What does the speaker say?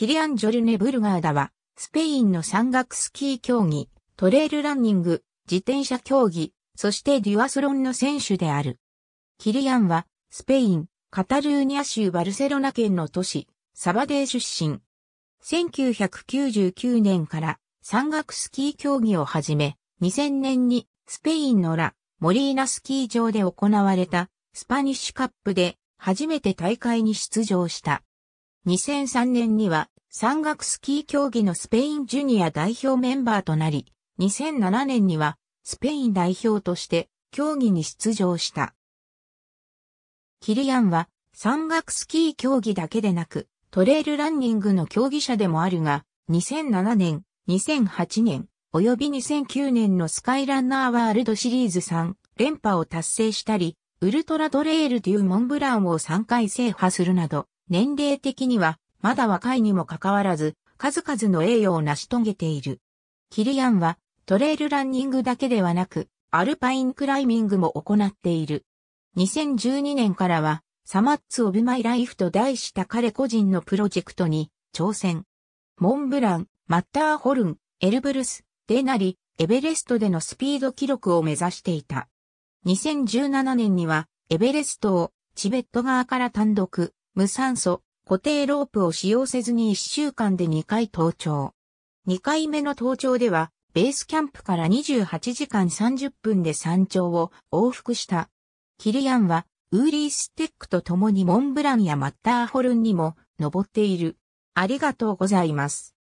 キリアン・ジョルネ・ブルガーダは、スペインの山岳スキー競技、トレイルランニング、自転車競技、そしてデュアスロンの選手である。キリアンは、スペイン、カタルーニャ州バルセロナ県の都市、サバデー出身。1999年から山岳スキー競技を始め、2000年にスペインのラ・モリーナスキー場で行われたスパニッシュカップで初めて大会に出場した。2003年には山岳スキー競技のスペインジュニア代表メンバーとなり、2007年にはスペイン代表として競技に出場した。キリアンは山岳スキー競技だけでなく、トレイルランニングの競技者でもあるが、2007年、2008年、及び2009年のスカイランナーワールドシリーズ3連覇を達成したり、ウルトラドレイルデューモンブランを3回制覇するなど、年齢的には、まだ若いにもかかわらず、数々の栄誉を成し遂げている。キリアンは、トレイルランニングだけではなく、アルパインクライミングも行っている。2012年からは、サマッツ・オブ・マイ・ライフと題した彼個人のプロジェクトに挑戦。モンブラン、マッターホルン、エルブルス、デナリ、エベレストでのスピード記録を目指していた。2017年には、エベレストをチベット側から単独、無酸素、固定ロープを使用せずに1週間で2回登頂。2回目の登頂では、ベースキャンプから28時間30分で山頂を往復した。キリアンは、ウーリーステックと共にモンブランやマッターホルンにも登っている。ありがとうございます。